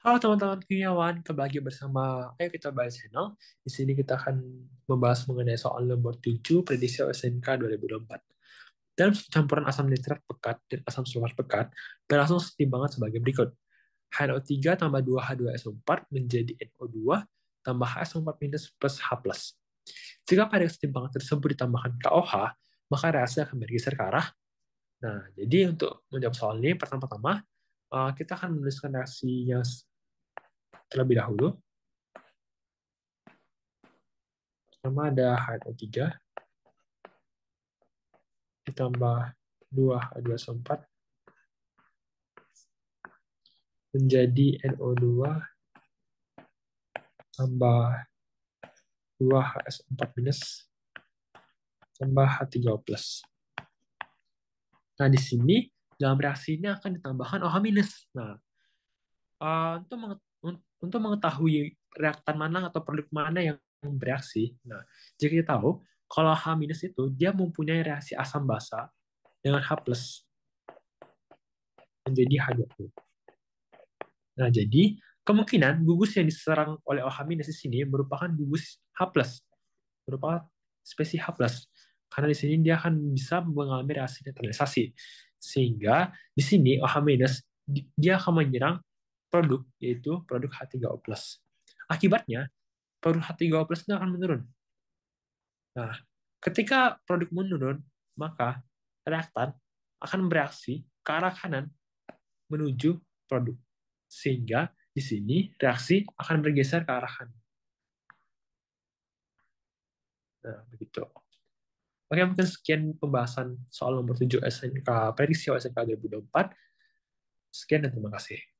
Halo teman-teman kimiawan, kembali lagi bersama Ayo Kita Bahas Channel. Di sini kita akan membahas mengenai soal nomor 7 prediksi SMK 2024. Dalam campuran asam nitrat pekat dan asam sulfat pekat, berlangsung setimbangan sebagai berikut. HNO3 tambah 2H2SO4 menjadi NO2 tambah HSO4 minus plus H+. Jika pada kesetimbangan tersebut ditambahkan KOH, maka reaksi akan bergeser ke arah. Nah, jadi untuk menjawab soal ini, pertama-tama eh, kita akan menuliskan reaksi yang terlebih dahulu. Pertama ada H3. Ditambah 2H2 4 menjadi NO2 tambah 2HS4 minus tambah H3 plus. Nah, di sini dalam reaksi ini akan ditambahkan OH minus. Nah, uh, untuk untuk mengetahui reaktan mana atau produk mana yang bereaksi. Nah, jika kita tahu kalau H- minus itu dia mempunyai reaksi asam basa dengan H+ menjadi H20. Nah, jadi kemungkinan gugus yang diserang oleh OH- di sini merupakan gugus H+, merupakan spesies H+. Karena di sini dia akan bisa mengalami reaksi netralisasi Sehingga di sini OH- dia akan menyerang produk yaitu produk H3O+. Akibatnya, produk H3O+ itu akan menurun. Nah, ketika produk menurun, maka reaktan akan bereaksi ke arah kanan menuju produk. Sehingga di sini reaksi akan bergeser ke arah kanan. Nah, begitu. Oke, mungkin sekian pembahasan soal nomor 7 SNK Prediksi SNK 2024. Sekian dan terima kasih.